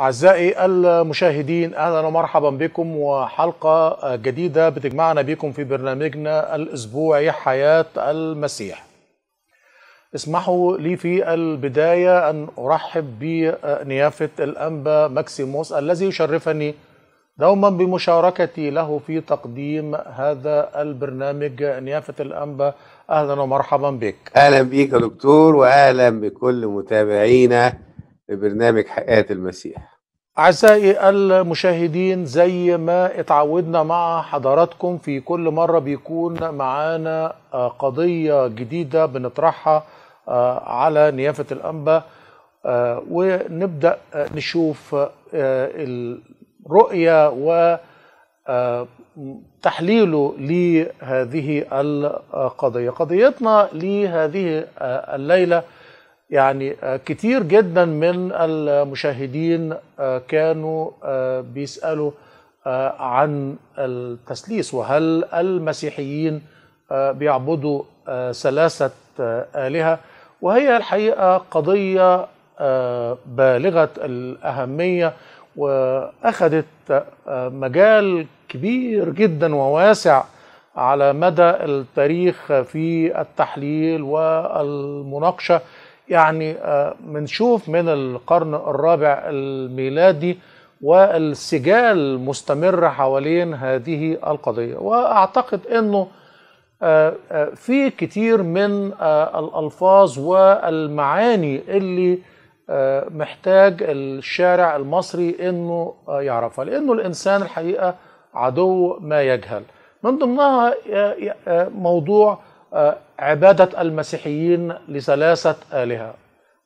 أعزائي المشاهدين أهلا ومرحبا بكم وحلقة جديدة بتجمعنا بكم في برنامجنا الأسبوعي حياة المسيح اسمحوا لي في البداية أن أرحب بنيافة الأنبا ماكسيموس الذي يشرفني دوما بمشاركتي له في تقديم هذا البرنامج نيافة الأنبا أهلا ومرحبا بك أهلا بك يا دكتور وأهلا بكل متابعينا لبرنامج حياة المسيح أعزائي المشاهدين زي ما اتعودنا مع حضراتكم في كل مرة بيكون معانا آه، قضية جديدة بنطرحها آه، على نيافة الأنبا آه، ونبدأ نشوف الرؤية وتحليله لهذه القضية قضيتنا لهذه الليلة يعني آه، كتير جدا من المشاهدين آه، كانوا آه، بيسألوا عن التسليس وهل المسيحيين بيعبدوا ثلاثة آلهة وهي الحقيقة قضية بالغة الأهمية وأخذت مجال كبير جدا وواسع على مدى التاريخ في التحليل والمناقشه يعني بنشوف آه، من القرن الرابع الميلادي والسجال مستمر حوالين هذه القضية وأعتقد أنه آه، آه، في كتير من الألفاظ والمعاني اللي محتاج الشارع المصري أنه يعرفها لأنه الإنسان الحقيقة عدو ما يجهل من ضمنها موضوع آه، عبادة المسيحيين لثلاثة آلهة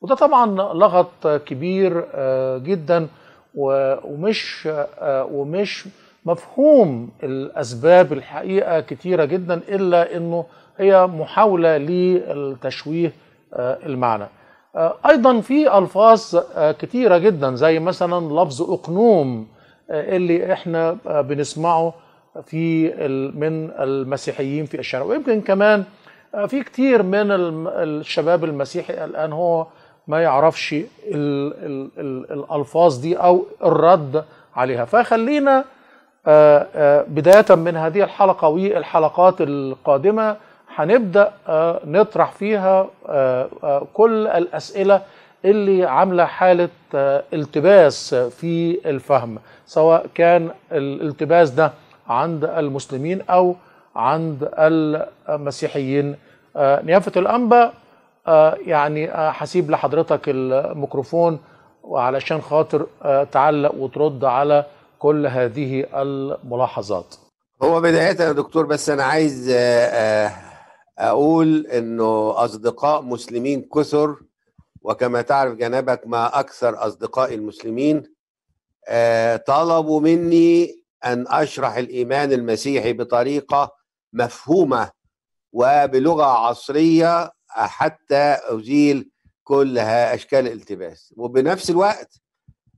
وده طبعا لغط كبير آه، جدا ومش آه، ومش مفهوم الأسباب الحقيقة كتيرة جدا إلا أنه هي محاولة للتشويه المعنى أيضا في ألفاظ كتيرة جدا زي مثلا لفظ أقنوم اللي احنا بنسمعه في من المسيحيين في الشارع ويمكن كمان في كتير من الشباب المسيحي الآن هو ما يعرفش الـ الـ الـ الألفاظ دي أو الرد عليها فخلينا آه، آه، بداية من هذه الحلقة والحلقات القادمة هنبدأ آه، نطرح فيها كل الأسئلة اللي عاملة حالة التباس في الفهم سواء كان الالتباس ده عند المسلمين أو عند المسيحيين آه، نيافة الأنبا آه، يعني حسيب آه، لحضرتك الميكروفون وعلشان خاطر تعلق وترد على كل هذه الملاحظات هو بداية يا دكتور بس أنا عايز أقول أنه أصدقاء مسلمين كثر وكما تعرف جنابك ما أكثر أصدقائي المسلمين طلبوا مني أن أشرح الإيمان المسيحي بطريقة مفهومه وبلغه عصريه حتى ازيل كل اشكال الالتباس وبنفس الوقت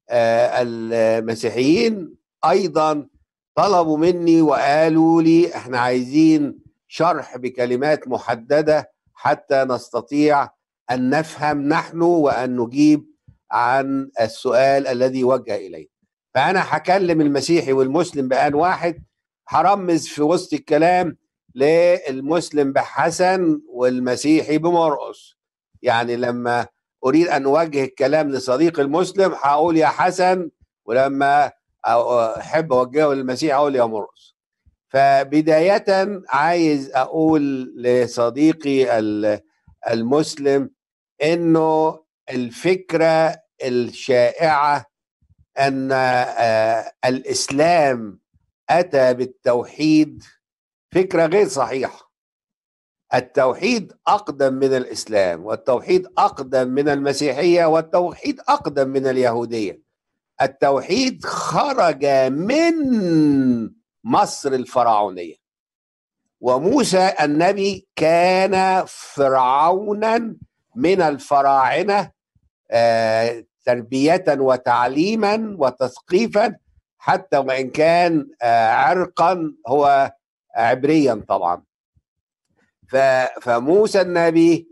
آه، المسيحيين ايضا طلبوا مني وقالوا لي احنا عايزين شرح بكلمات محدده حتى نستطيع ان نفهم نحن وان نجيب عن السؤال الذي وجه اليه فانا هكلم المسيحي والمسلم بان واحد هرمز في وسط الكلام للمسلم بحسن والمسيحي بمرقص يعني لما اريد ان اوجه الكلام لصديق المسلم هقول يا حسن ولما احب اوجهه للمسيح اقول يا مرقص فبدايه عايز اقول لصديقي المسلم انه الفكره الشائعه ان آه، الاسلام اتى بالتوحيد فكره غير صحيحه التوحيد اقدم من الاسلام والتوحيد اقدم من المسيحيه والتوحيد اقدم من اليهوديه التوحيد خرج من مصر الفرعونيه وموسى النبي كان فرعونا من الفراعنه آه، تربيه وتعليما وتثقيفا حتى وان كان آه، عرقا هو عبريا طبعا فموسى النبي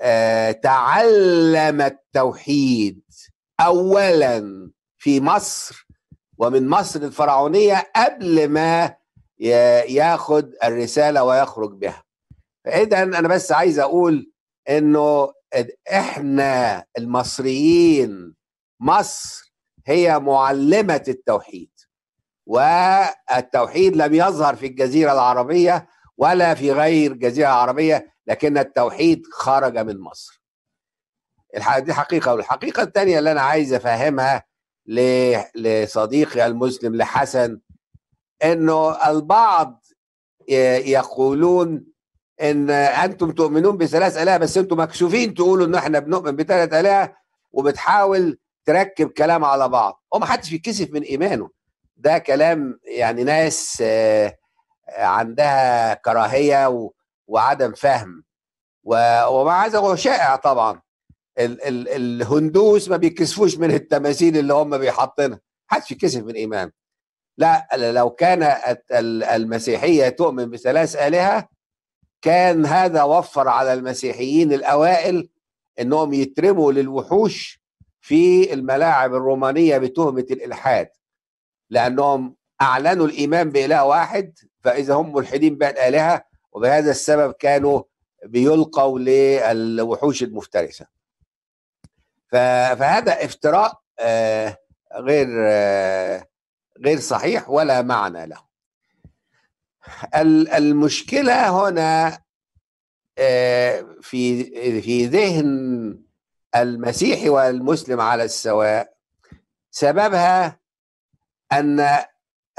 آه، تعلم التوحيد اولا في مصر ومن مصر الفرعونيه قبل ما ياخد الرساله ويخرج بها فاذا انا بس عايز اقول انه احنا المصريين مصر هي معلمه التوحيد والتوحيد لم يظهر في الجزيره العربيه ولا في غير الجزيره العربيه لكن التوحيد خرج من مصر دي حقيقه والحقيقه الثانيه اللي انا عايز افهمها لصديقي المسلم لحسن انه البعض يقولون ان انتم تؤمنون بثلاث الهه بس انتم مكشوفين تقولوا ان احنا بنؤمن بثلاث الهه وبتحاول تركب كلام على بعض هو ما حدش بيتكسف من ايمانه ده كلام يعني ناس آه، آه، عندها كراهيه وعدم فهم وما عايز هو شائع طبعا ال- ال- الهندوس ما بيكسفوش من التماثيل اللي هم بيحطنا حدش يكسف من ايمان لا لو كان المسيحيه تؤمن بثلاث الهه كان هذا وفر على المسيحيين الاوائل انهم يترموا للوحوش في الملاعب الرومانيه بتهمه الالحاد لانهم اعلنوا الايمان باله واحد فاذا هم ملحدين بين الهه وبهذا السبب كانوا بيلقوا للوحوش المفترسه فهذا افتراء آه، غير آه، غير صحيح ولا معنى له المشكله هنا آه، في في ذهن المسيحي والمسلم على السواء سببها ان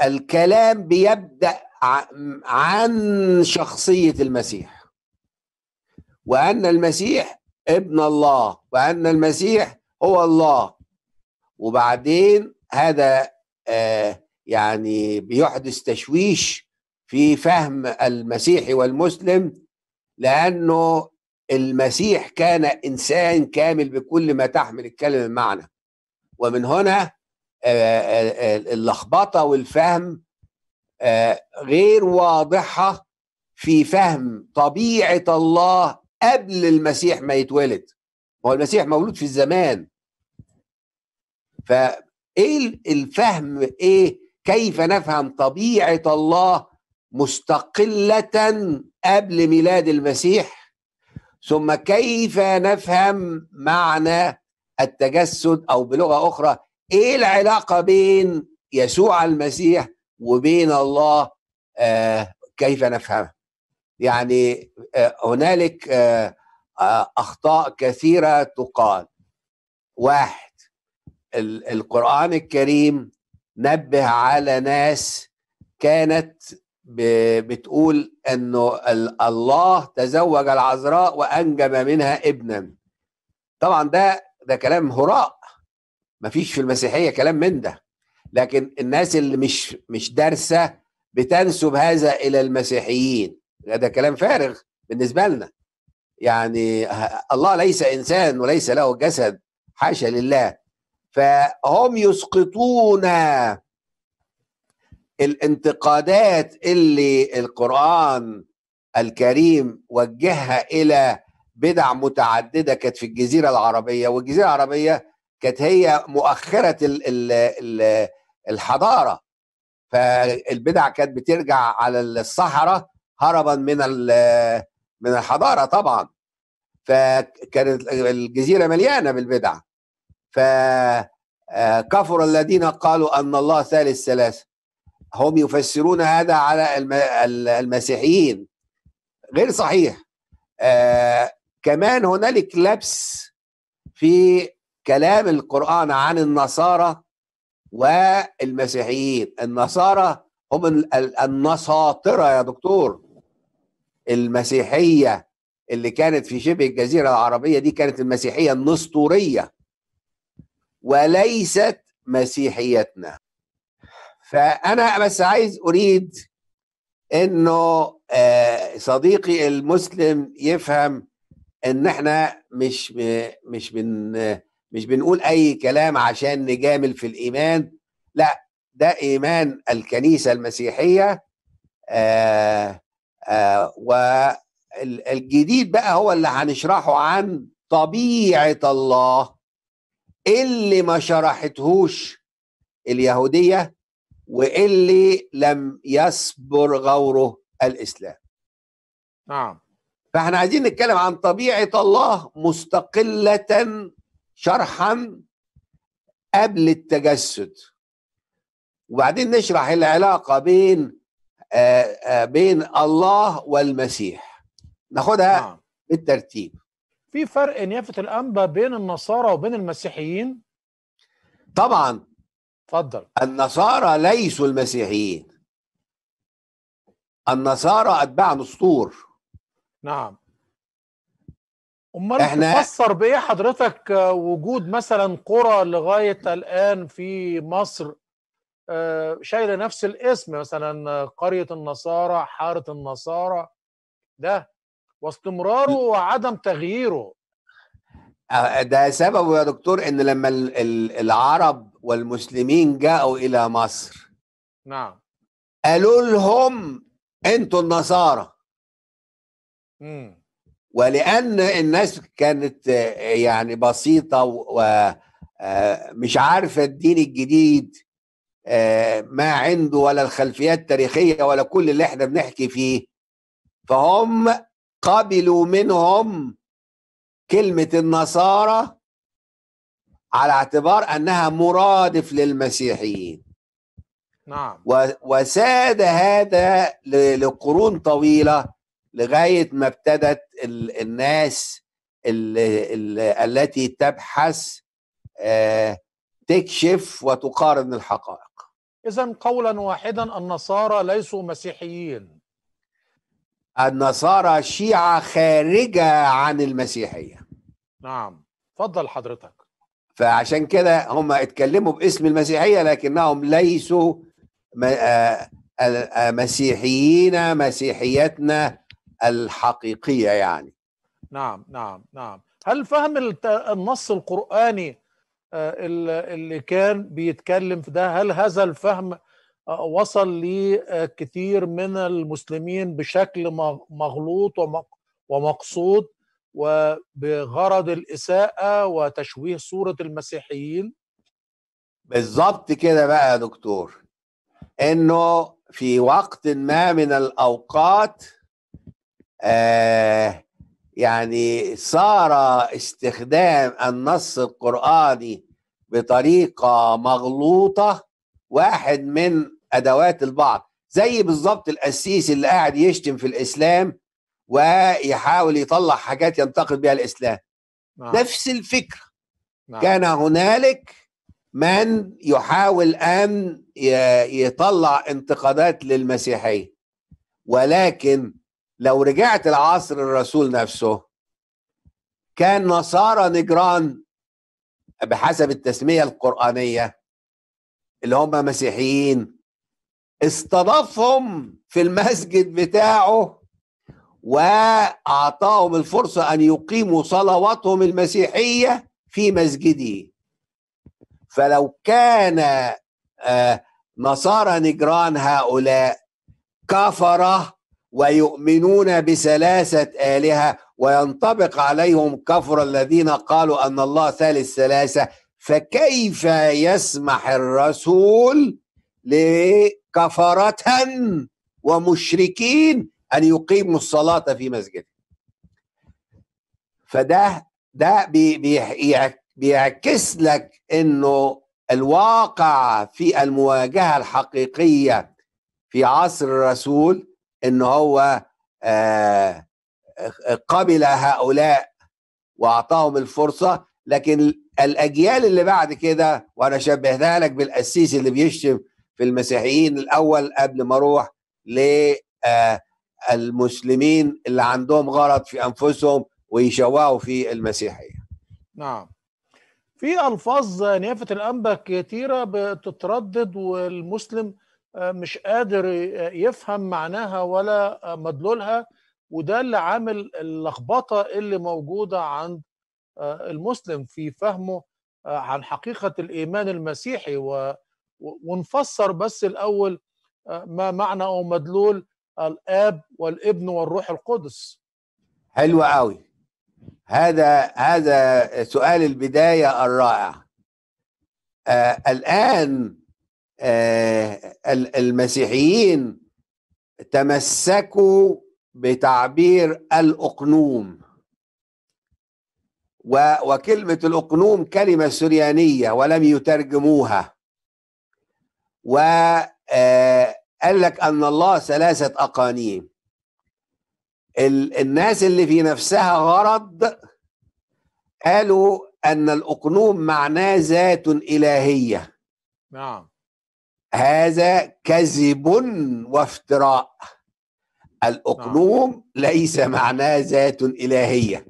الكلام بيبدا عن شخصيه المسيح وان المسيح ابن الله وان المسيح هو الله وبعدين هذا آه، يعني بيحدث تشويش في فهم المسيحي والمسلم لانه المسيح كان انسان كامل بكل ما تحمل الكلمه من معنى ومن هنا آه، آه، آه، اللخبطه والفهم غير واضحه في فهم طبيعه الله قبل المسيح ما يتولد هو المسيح مولود في الزمان فايه الفهم ايه كيف نفهم طبيعه الله مستقله قبل ميلاد المسيح ثم كيف نفهم معنى التجسد او بلغه اخرى ايه العلاقه بين يسوع المسيح وبين الله آه كيف نفهمها يعني آه هنالك آه،, آه اخطاء كثيره تقال واحد القران الكريم نبه على ناس كانت بتقول انه الله تزوج العذراء وانجب منها ابنا طبعا ده ده كلام هراء مفيش في المسيحيه كلام من ده لكن الناس اللي مش مش دارسه بتنسب هذا الى المسيحيين ده كلام فارغ بالنسبه لنا يعني الله ليس انسان وليس له جسد حاشا لله فهم يسقطون الانتقادات اللي القرآن الكريم وجهها إلى بدع متعددة كانت في الجزيرة العربية والجزيرة العربية كانت هي مؤخرة الحضارة فالبدع كانت بترجع على الصحراء هربا من من الحضارة طبعا فكانت الجزيرة مليانة بالبدع فكفر آه، الذين قالوا أن الله ثالث ثلاثة هم يفسرون هذا على المسيحيين غير صحيح آه كمان هنالك لبس في كلام القرآن عن النصارى والمسيحيين النصارى هم النساطرة يا دكتور المسيحية اللي كانت في شبه الجزيرة العربية دي كانت المسيحية النسطورية وليست مسيحيتنا فانا بس عايز اريد انه آه، صديقي المسلم يفهم ان احنا مش مش بن مش بنقول اي كلام عشان نجامل في الايمان لا ده ايمان الكنيسه المسيحيه آه، آه، والجديد بقى هو اللي هنشرحه عن طبيعه الله إيه اللي ما شرحتهوش اليهوديه واللي لم يصبر غوره الاسلام نعم فاحنا عايزين نتكلم عن طبيعه الله مستقله شرحا قبل التجسد وبعدين نشرح العلاقه بين آآ آه، آآ آه، بين الله والمسيح ناخدها نعم. بالترتيب في فرق نيافه الانبا بين النصارى وبين المسيحيين طبعا اتفضل النصارى ليسوا المسيحيين النصارى اتباع نسطور نعم امال احنا تفسر بايه حضرتك وجود مثلا قرى لغايه الان في مصر آه، شايله نفس الاسم مثلا قريه النصارى حاره النصارى ده واستمراره وعدم تغييره آه، ده سببه يا دكتور ان لما العرب والمسلمين جاءوا إلى مصر نعم قالوا لهم أنتوا النصارى مم. ولأن الناس كانت يعني بسيطة ومش عارفة الدين الجديد ما عنده ولا الخلفيات التاريخية ولا كل اللي احنا بنحكي فيه فهم قبلوا منهم كلمة النصارى على اعتبار انها مرادف للمسيحيين نعم وساد هذا لقرون طويله لغايه ما ابتدت الناس التي تبحث آه، تكشف وتقارن الحقائق اذا قولا واحدا النصارى ليسوا مسيحيين النصارى شيعه خارجه عن المسيحيه نعم تفضل حضرتك فعشان كده هم اتكلموا باسم المسيحيه لكنهم ليسوا آه، آه، مسيحيين مسيحيتنا الحقيقيه يعني نعم نعم نعم هل فهم النص القراني آه، اللي كان بيتكلم في ده هل هذا الفهم وصل لكثير من المسلمين بشكل مغلوط ومقصود وبغرض الإساءة وتشويه صورة المسيحيين بالظبط كده بقى يا دكتور انه في وقت ما من الاوقات آه يعني صار استخدام النص القراني بطريقه مغلوطه واحد من ادوات البعض زي بالظبط القسيس اللي قاعد يشتم في الاسلام ويحاول يطلع حاجات ينتقد بها الاسلام نعم. نفس الفكره نعم. كان هنالك من يحاول ان يطلع انتقادات للمسيحيه ولكن لو رجعت لعصر الرسول نفسه كان نصارى نجران بحسب التسميه القرانيه اللي هم مسيحيين استضافهم في المسجد بتاعه واعطاهم الفرصه ان يقيموا صلواتهم المسيحيه في مسجده فلو كان آه، نصارى نجران هؤلاء كفره ويؤمنون بثلاثه الهه وينطبق عليهم كفر الذين قالوا ان الله ثالث ثلاثه فكيف يسمح الرسول لكفره ومشركين أن يقيموا الصلاة في مسجده فده ده بيعكس لك انه الواقع في المواجهه الحقيقيه في عصر الرسول ان هو آه، قبل هؤلاء واعطاهم الفرصه لكن الاجيال اللي بعد كده وانا شبهتها لك بالقسيس اللي بيشتم في المسيحيين الاول قبل ما اروح ل آه، المسلمين اللي عندهم غرض في انفسهم ويشوهوا في المسيحيه. نعم. في الفاظ نيافه الانبا كتيره بتتردد والمسلم آه، مش قادر يفهم معناها ولا مدلولها وده اللي عامل اللخبطه اللي موجوده عند آه، المسلم في فهمه آه، عن حقيقه الايمان المسيحي و ونفسر بس الاول ما معنى او مدلول الاب والابن والروح القدس حلو قوي هذا هذا سؤال البدايه الرائع آه الان آه المسيحيين تمسكوا بتعبير الاقنوم وكلمه الاقنوم كلمه سريانيه ولم يترجموها و آه قال لك أن الله ثلاثة أقانيم الناس اللي في نفسها غرض قالوا أن الأقنوم معناه ذات إلهية نعم هذا كذب وافتراء الأقنوم نعم. ليس معناه ذات إلهية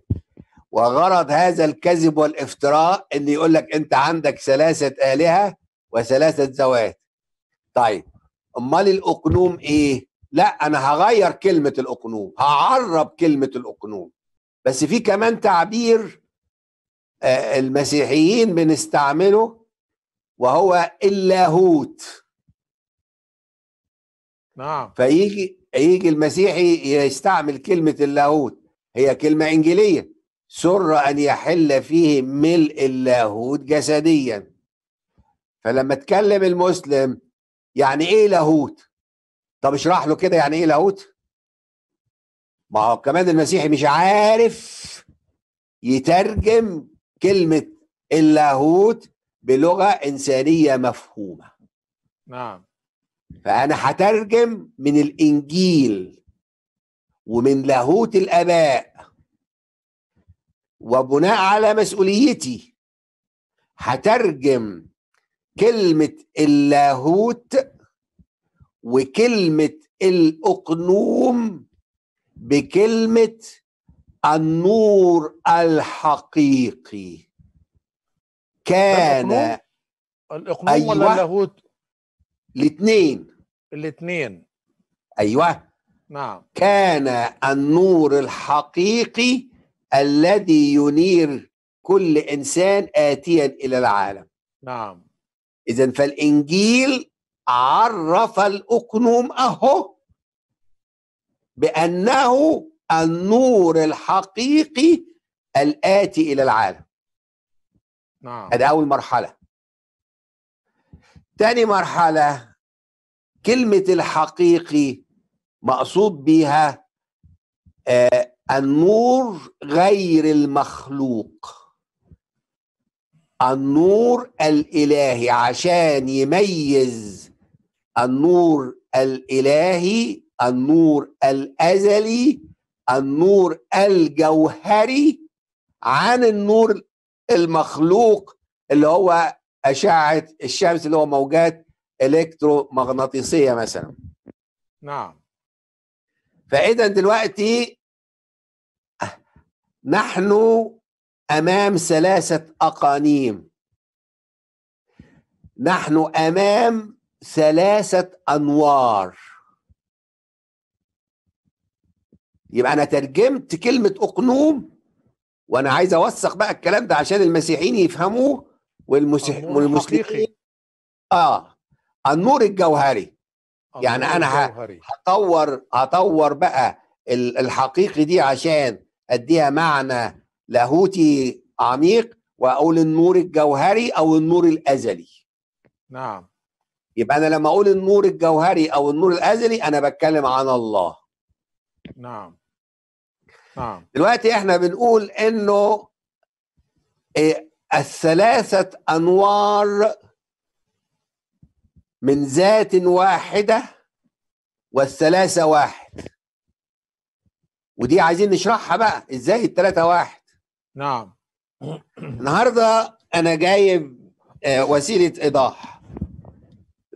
وغرض هذا الكذب والافتراء أن يقول لك أنت عندك ثلاثة آلهة وثلاثة ذوات طيب امال الاقنوم ايه لا انا هغير كلمه الاقنوم هعرب كلمه الاقنوم بس في كمان تعبير آه، المسيحيين بنستعمله وهو اللاهوت نعم فيجي يجي المسيحي يستعمل كلمه اللاهوت هي كلمه انجيليه سر ان يحل فيه ملء اللاهوت جسديا فلما اتكلم المسلم يعني ايه لاهوت طب اشرح له كده يعني ايه لاهوت ما هو كمان المسيحي مش عارف يترجم كلمه اللاهوت بلغه انسانيه مفهومه نعم فانا هترجم من الانجيل ومن لاهوت الاباء وبناء على مسؤوليتي هترجم كلمة اللاهوت وكلمة الأقنوم بكلمة النور الحقيقي كان الأقنوم أيوة ولا اللاهوت؟ الاثنين الاثنين أيوه نعم كان النور الحقيقي الذي ينير كل إنسان آتيا إلى العالم نعم إذا فالإنجيل عرف الأكنوم أهو بأنه النور الحقيقي الآتي إلى العالم نعم هذا أول مرحلة تاني مرحلة كلمة الحقيقي مقصود بها آه النور غير المخلوق النور الالهي عشان يميز النور الالهي النور الازلي النور الجوهري عن النور المخلوق اللي هو اشعه الشمس اللي هو موجات الكترومغناطيسيه مثلا نعم فاذا دلوقتي نحن امام ثلاثه اقانيم نحن امام ثلاثه انوار يبقى انا ترجمت كلمه اقنوم وانا عايز اوثق بقى الكلام ده عشان المسيحيين يفهموه والمسلمين اه النور الجوهري يعني انا هطور هطور بقى الحقيقي دي عشان اديها معنى لاهوتي عميق واقول النور الجوهري او النور الازلي نعم يبقى انا لما اقول النور الجوهري او النور الازلي انا بتكلم عن الله نعم نعم دلوقتي احنا بنقول انه إيه الثلاثه انوار من ذات واحده والثلاثه واحد ودي عايزين نشرحها بقى ازاي الثلاثه واحد نعم النهارده انا جايب آه، وسيله ايضاح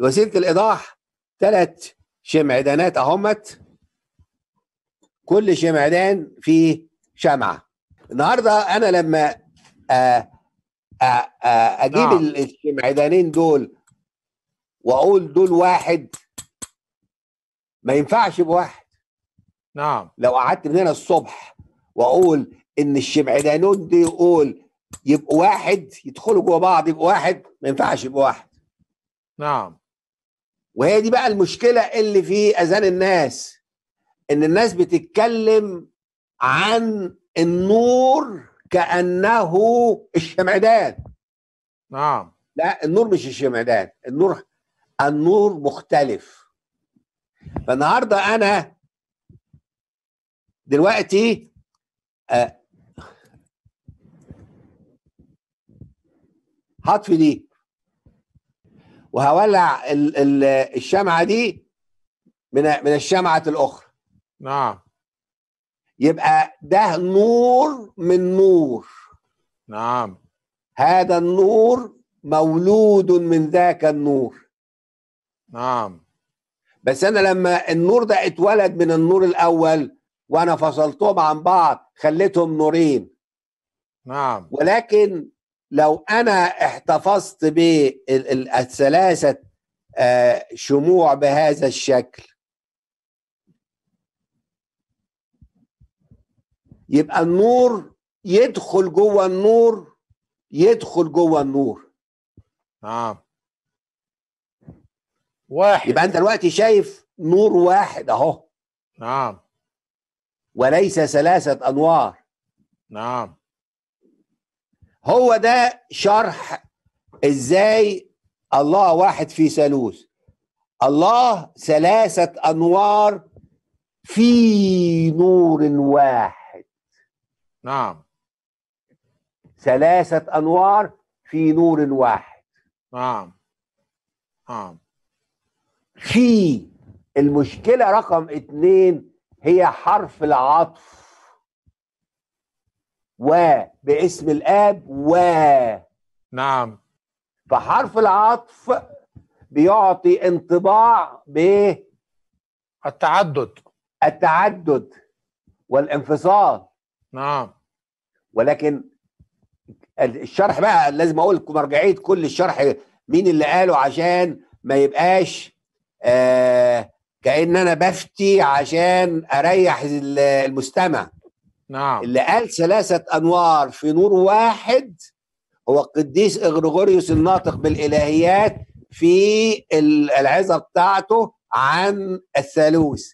وسيله الايضاح ثلاث شمعدانات اهمت كل شمعدان فيه شمعه النهارده انا لما آه، آه، اجيب نعم. الشمعدانين دول واقول دول واحد ما ينفعش بواحد نعم لو قعدت من هنا الصبح واقول ان الشمعدانون دي يقول يبقوا واحد يدخلوا جوه بعض يبقوا واحد ما ينفعش يبقوا واحد نعم وهي دي بقى المشكله اللي في اذان الناس ان الناس بتتكلم عن النور كانه الشمعدان نعم لا النور مش الشمعدان النور النور مختلف فالنهارده انا دلوقتي هطفي آه، دي وهولع ال ال الشمعه دي من من الشمعه الاخرى نعم يبقى ده نور من نور نعم هذا النور مولود من ذاك النور نعم بس انا لما النور ده اتولد من النور الاول وانا فصلتهم عن بعض خليتهم نورين نعم ولكن لو انا احتفظت بالثلاثه آه، شموع بهذا الشكل يبقى النور يدخل جوه النور يدخل جوه النور نعم واحد يبقى انت دلوقتي شايف نور واحد اهو نعم وليس ثلاثة أنوار نعم هو ده شرح إزاي الله واحد في ثالوث الله ثلاثة أنوار في نور واحد نعم ثلاثة أنوار في نور واحد نعم نعم في المشكلة رقم اتنين هي حرف العطف و باسم الاب و نعم فحرف العطف بيعطي انطباع ب التعدد التعدد والانفصال نعم ولكن الشرح بقى لازم اقول لكم مرجعيه كل الشرح مين اللي قاله عشان ما يبقاش آه كان انا بفتي عشان اريح المستمع نعم اللي قال ثلاثه انوار في نور واحد هو القديس اغريغوريوس الناطق بالالهيات في العظه بتاعته عن الثالوث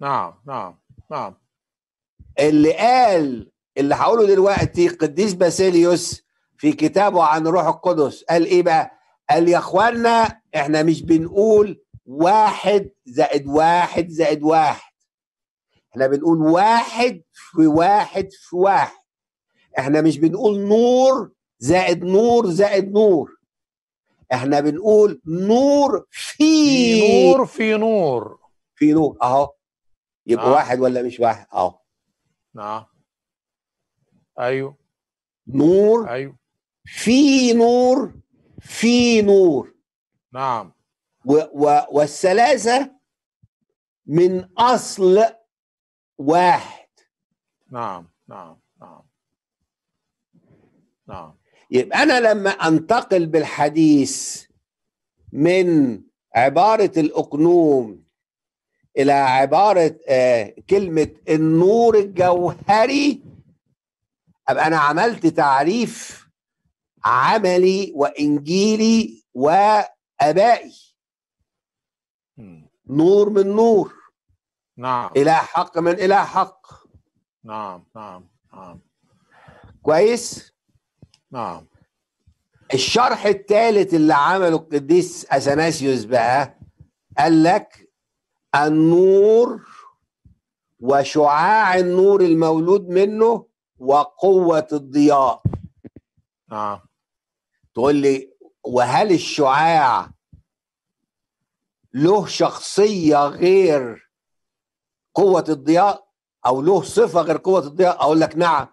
نعم نعم نعم اللي قال اللي هقوله دلوقتي قديس باسيليوس في كتابه عن الروح القدس قال ايه بقى؟ قال يا اخوانا احنا مش بنقول واحد زائد واحد زائد واحد احنا بنقول واحد في واحد في واحد احنا مش بنقول نور زائد نور زائد نور احنا بنقول نور في نور في نور في نور اهو يبقى آه. واحد ولا مش واحد اهو اه ايوه نور ايوه في نور في نور نعم والثلاثة من أصل واحد نعم نعم نعم نعم يبقى أنا لما أنتقل بالحديث من عبارة الأقنوم إلى عبارة آه، كلمة النور الجوهري أبقى أنا عملت تعريف عملي وإنجيلي وآبائي نور من نور نعم إله حق من إله حق نعم نعم نعم كويس نعم الشرح الثالث اللي عمله القديس اثناسيوس بقى قال لك النور وشعاع النور المولود منه وقوة الضياء آه. تقول لي وهل الشعاع له شخصيه غير قوه الضياء او له صفه غير قوه الضياء اقول لك نعم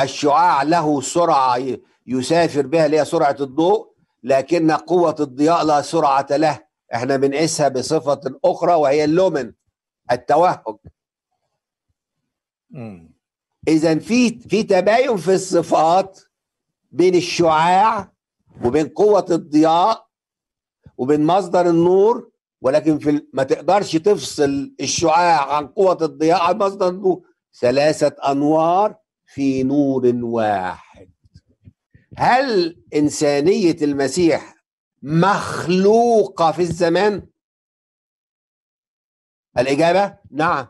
الشعاع له سرعه يسافر بها اللي هي سرعه الضوء لكن قوه الضياء لا سرعه له احنا بنقيسها بصفه اخرى وهي اللومن التوهج اذا في في تباين في الصفات بين الشعاع وبين قوه الضياء وبين مصدر النور ولكن في ما تقدرش تفصل الشعاع عن قوة الضياء عن مصدر النور ثلاثة أنوار في نور واحد هل إنسانية المسيح مخلوقة في الزمان؟ الإجابة نعم,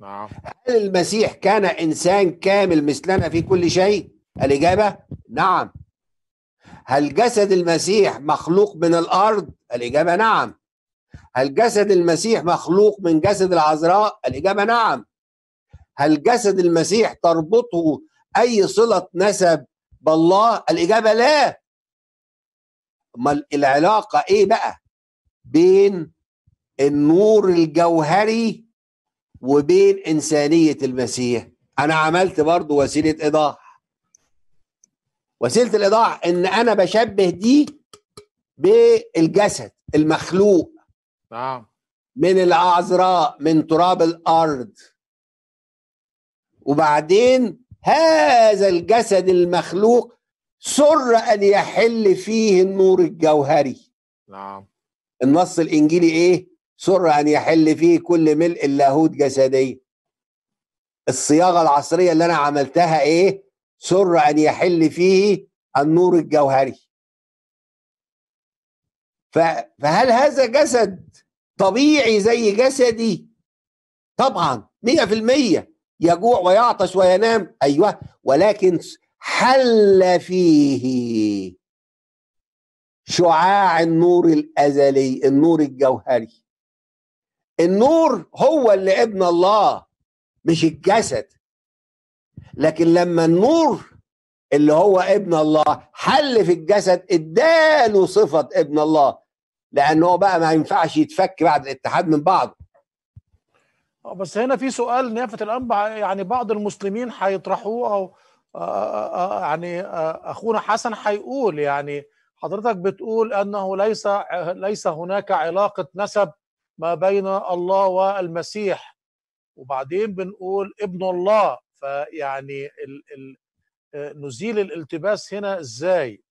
نعم. هل المسيح كان إنسان كامل مثلنا في كل شيء؟ الإجابة نعم هل جسد المسيح مخلوق من الارض الاجابه نعم هل جسد المسيح مخلوق من جسد العذراء الاجابه نعم هل جسد المسيح تربطه اي صله نسب بالله الاجابه لا امال العلاقه ايه بقى بين النور الجوهري وبين انسانيه المسيح انا عملت برضو وسيله ايضاح وسيله الايضاح ان انا بشبه دي بالجسد المخلوق نعم من العذراء من تراب الارض وبعدين هذا الجسد المخلوق سر ان يحل فيه النور الجوهري نعم النص الانجيلي ايه سر ان يحل فيه كل ملء اللاهوت جسدي الصياغه العصريه اللي انا عملتها ايه سر أن يحل فيه النور الجوهري فهل هذا جسد طبيعي زي جسدي طبعا مية في المية يجوع ويعطش وينام أيوه ولكن حل فيه شعاع النور الأزلي النور الجوهري النور هو اللي ابن الله مش الجسد لكن لما النور اللي هو ابن الله حل في الجسد اداله صفة ابن الله لأنه هو بقى ما ينفعش يتفك بعد الاتحاد من بعض آه، بس هنا في سؤال لافت الانبع يعني بعض المسلمين هيطرحوه او آه، آه، يعني اخونا حسن هيقول يعني حضرتك بتقول انه ليس ليس هناك علاقه نسب ما بين الله والمسيح وبعدين بنقول ابن الله فيعني ال ال آه، نزيل الالتباس هنا ازاي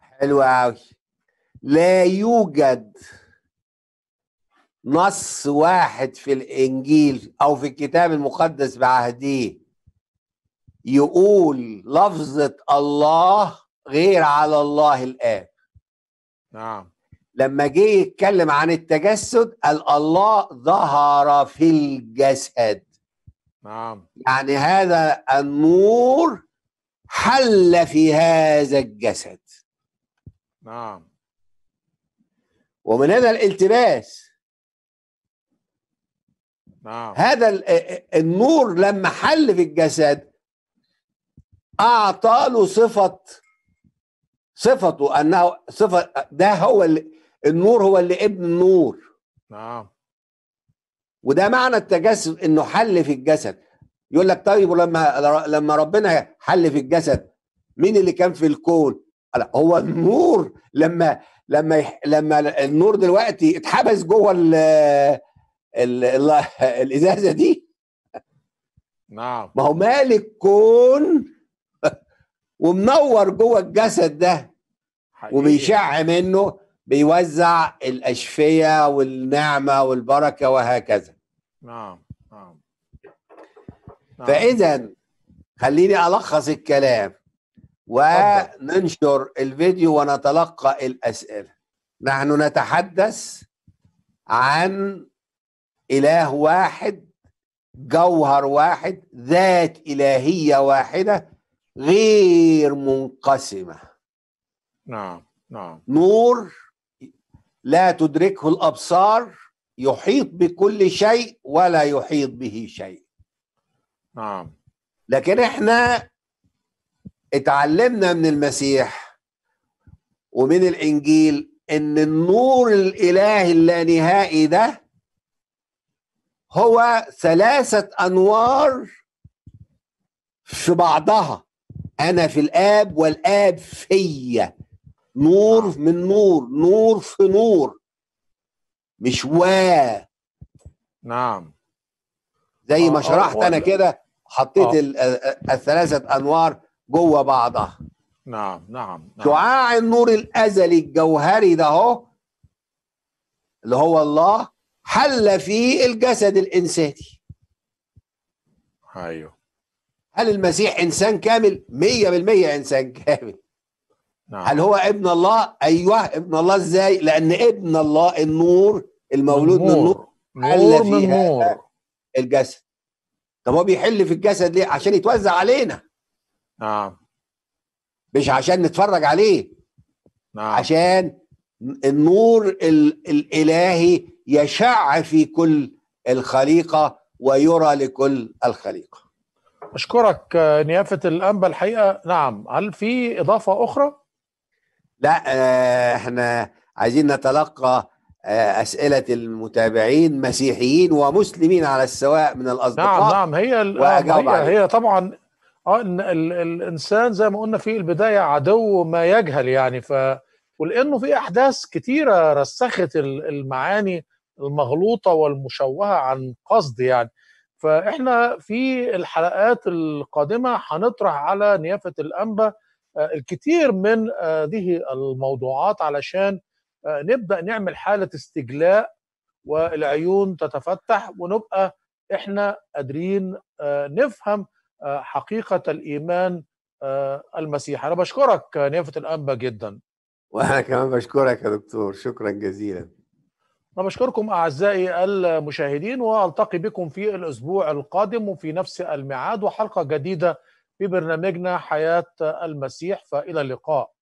حلو قوي لا يوجد نص واحد في الانجيل او في الكتاب المقدس بعهديه يقول لفظه الله غير على الله الاب نعم لما جه يتكلم عن التجسد قال الله ظهر في الجسد نعم يعني هذا النور حل في هذا الجسد نعم ومن هنا الالتباس نعم هذا النور لما حل في الجسد أعطى له صفة صفته أنه صفة ده هو النور هو اللي ابن النور نعم وده معنى التجسد انه حل في الجسد يقول لك طيب ولما لما ربنا حل في الجسد مين اللي كان في الكون هو النور لما لما لما النور دلوقتي اتحبس جوه ال ال ال الازازه دي نعم ما هو مالك كون ومنور جوه الجسد ده حقيقي. وبيشع منه بيوزع الاشفيه والنعمه والبركه وهكذا نعم،, نعم نعم, فاذا خليني الخص الكلام وننشر الفيديو ونتلقى الاسئله نحن نتحدث عن اله واحد جوهر واحد ذات الهيه واحده غير منقسمه نعم نعم نور لا تدركه الابصار يحيط بكل شيء ولا يحيط به شيء نعم لكن احنا اتعلمنا من المسيح ومن الانجيل ان النور الالهي اللانهائي ده هو ثلاثه انوار في بعضها انا في الاب والاب فيا نور من نور نور في نور مش وا نعم زي ما آه، شرحت انا آه، كده حطيت آه. الثلاثه انوار جوه بعضها نعم نعم, نعم. دعاء النور الازلي الجوهري ده اهو اللي هو الله حل في الجسد الانساني ايوه هل المسيح انسان كامل 100% انسان كامل نعم. هل هو ابن الله ايوه ابن الله ازاي لان ابن الله النور المولود من النور نور من الجسد طب هو بيحل في الجسد ليه عشان يتوزع علينا نعم مش عشان نتفرج عليه نعم. عشان النور ال الالهي يشع في كل الخليقه ويرى لكل الخليقه اشكرك آه، نيافه الانبا الحقيقه نعم هل في اضافه اخرى لا آه، احنا عايزين نتلقى آه، أسئلة المتابعين مسيحيين ومسلمين على السواء من الأصدقاء نعم نعم هي آه، هي, هي طبعا اه الانسان زي ما قلنا في البدايه عدو ما يجهل يعني ف ولانه في احداث كتيره رسخت المعاني المغلوطه والمشوهه عن قصد يعني فاحنا في الحلقات القادمه هنطرح على نيافه الانبا آه، الكثير من هذه آه، الموضوعات علشان آه، نبدا نعمل حاله استجلاء والعيون تتفتح ونبقى احنا قادرين نفهم حقيقه الايمان المسيح انا بشكرك نيفه الانبا جدا وانا كمان بشكرك يا دكتور شكرا جزيلا انا بشكركم اعزائي المشاهدين والتقي بكم في الاسبوع القادم وفي نفس الميعاد وحلقه جديده في برنامجنا حياه المسيح فالى اللقاء